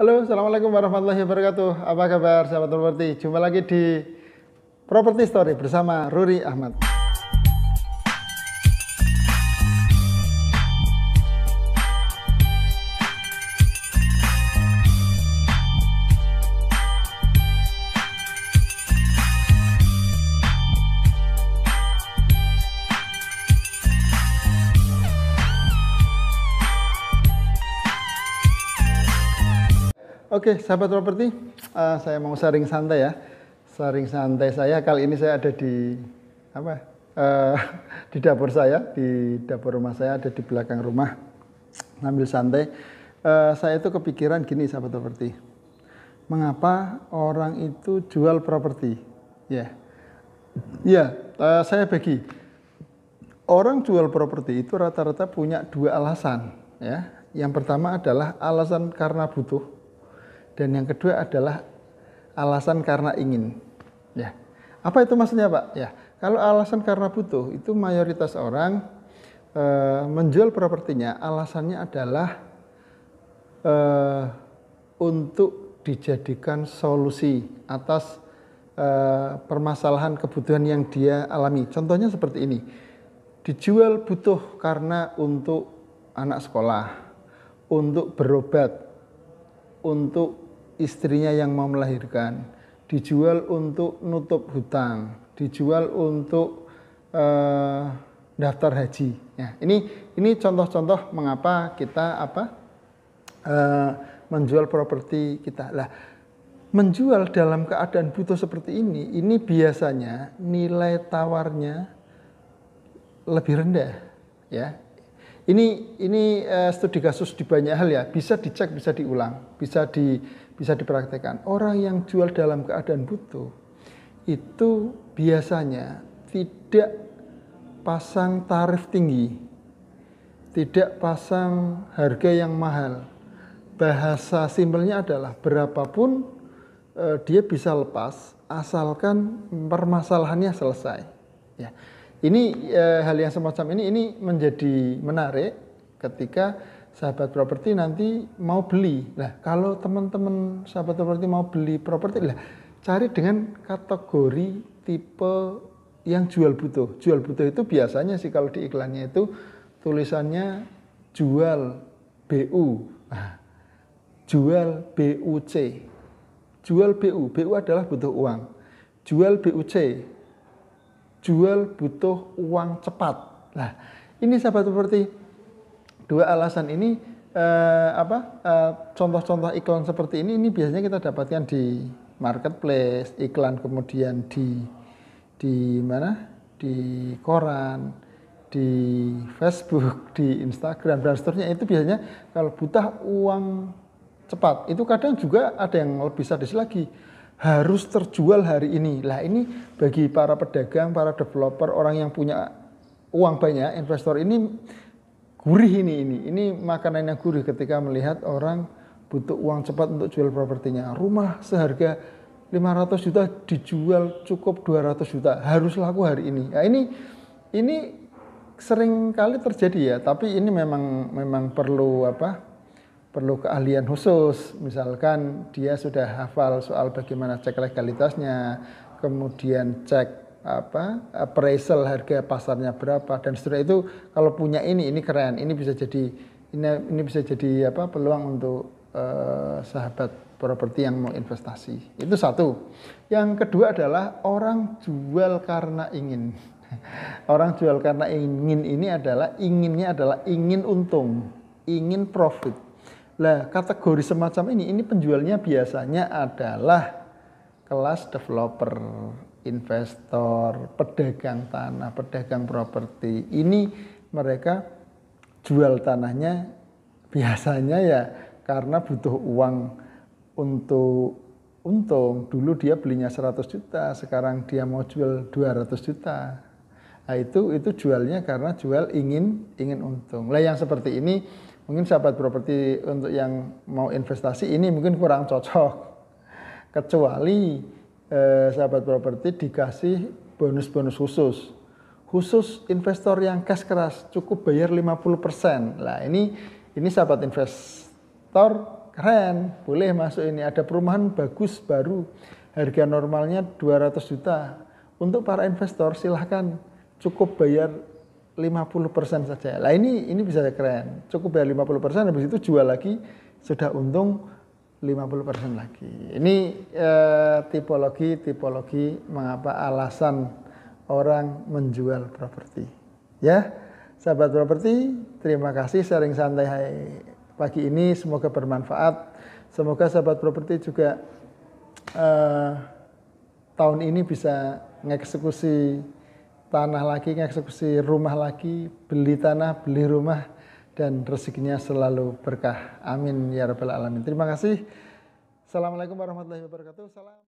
Halo, Assalamualaikum warahmatullahi wabarakatuh. Apa kabar sahabat properti? Jumpa lagi di Property Story bersama Ruri Ahmad. Oke, sahabat properti, uh, saya mau sharing santai ya. Sharing santai saya kali ini saya ada di apa? Uh, di dapur saya, di dapur rumah saya ada di belakang rumah. Ngambil santai. Uh, saya itu kepikiran gini, sahabat properti. Mengapa orang itu jual properti? Ya, yeah. ya, yeah, uh, saya bagi. Orang jual properti itu rata-rata punya dua alasan. Ya, yang pertama adalah alasan karena butuh dan yang kedua adalah alasan karena ingin. Ya. Apa itu maksudnya, Pak? Ya, kalau alasan karena butuh itu mayoritas orang e, menjual propertinya alasannya adalah e, untuk dijadikan solusi atas e, permasalahan kebutuhan yang dia alami. Contohnya seperti ini. Dijual butuh karena untuk anak sekolah, untuk berobat, untuk istrinya yang mau melahirkan, dijual untuk nutup hutang, dijual untuk uh, daftar haji. Ya, ini ini contoh-contoh mengapa kita apa uh, menjual properti kita lah. Menjual dalam keadaan butuh seperti ini, ini biasanya nilai tawarnya lebih rendah, ya ini ini uh, studi kasus di banyak hal ya, bisa dicek, bisa diulang, bisa di bisa dipraktekkan. Orang yang jual dalam keadaan butuh itu biasanya tidak pasang tarif tinggi, tidak pasang harga yang mahal. Bahasa simpelnya adalah berapapun uh, dia bisa lepas asalkan permasalahannya selesai. Ya. Ini e, hal yang semacam ini ini menjadi menarik ketika sahabat properti nanti mau beli. lah kalau teman-teman sahabat properti mau beli properti, lah cari dengan kategori tipe yang jual butuh. Jual butuh itu biasanya sih kalau di iklannya itu tulisannya jual BU. Nah, jual BUC. Jual BU, BU adalah butuh uang. Jual BUC, jual butuh uang cepat. Nah, ini sahabat seperti dua alasan ini eh, apa eh, contoh-contoh iklan seperti ini ini biasanya kita dapatkan di marketplace, iklan kemudian di di mana? di koran, di Facebook, di Instagram dan seterusnya itu biasanya kalau butuh uang cepat itu kadang juga ada yang lebih sadis lagi harus terjual hari ini. Lah ini bagi para pedagang, para developer, orang yang punya uang banyak, investor ini gurih ini ini. Ini makanan yang gurih ketika melihat orang butuh uang cepat untuk jual propertinya. Rumah seharga 500 juta dijual cukup 200 juta. Harus laku hari ini. Ya ini ini sering kali terjadi ya, tapi ini memang memang perlu apa? perlu keahlian khusus. Misalkan dia sudah hafal soal bagaimana cek legalitasnya, kemudian cek apa appraisal harga pasarnya berapa dan setelah itu kalau punya ini ini keren ini bisa jadi ini ini bisa jadi apa peluang untuk uh, sahabat properti yang mau investasi itu satu yang kedua adalah orang jual karena ingin orang jual karena ingin ini adalah inginnya adalah ingin untung ingin profit lah, kategori semacam ini, ini penjualnya biasanya adalah kelas developer, investor, pedagang tanah, pedagang properti. Ini mereka jual tanahnya biasanya ya karena butuh uang untuk untung. Dulu dia belinya 100 juta, sekarang dia mau jual 200 juta. Nah, itu itu jualnya karena jual ingin ingin untung. Lah yang seperti ini mungkin sahabat properti untuk yang mau investasi ini mungkin kurang cocok kecuali eh, sahabat properti dikasih bonus-bonus khusus khusus investor yang cash keras cukup bayar 50% nah ini ini sahabat investor keren boleh masuk ini ada perumahan bagus baru harga normalnya 200 juta untuk para investor silahkan cukup bayar 50% saja. Lah ini ini bisa keren. Cukup ya 50% habis itu jual lagi sudah untung 50% lagi. Ini tipologi eh, tipologi tipologi mengapa alasan orang menjual properti. Ya. Sahabat properti, terima kasih sharing santai pagi ini semoga bermanfaat. Semoga sahabat properti juga eh, tahun ini bisa mengeksekusi tanah lagi, ngeksekusi rumah lagi, beli tanah, beli rumah, dan rezekinya selalu berkah. Amin ya rabbal alamin. Terima kasih. Assalamualaikum warahmatullahi wabarakatuh. Salam.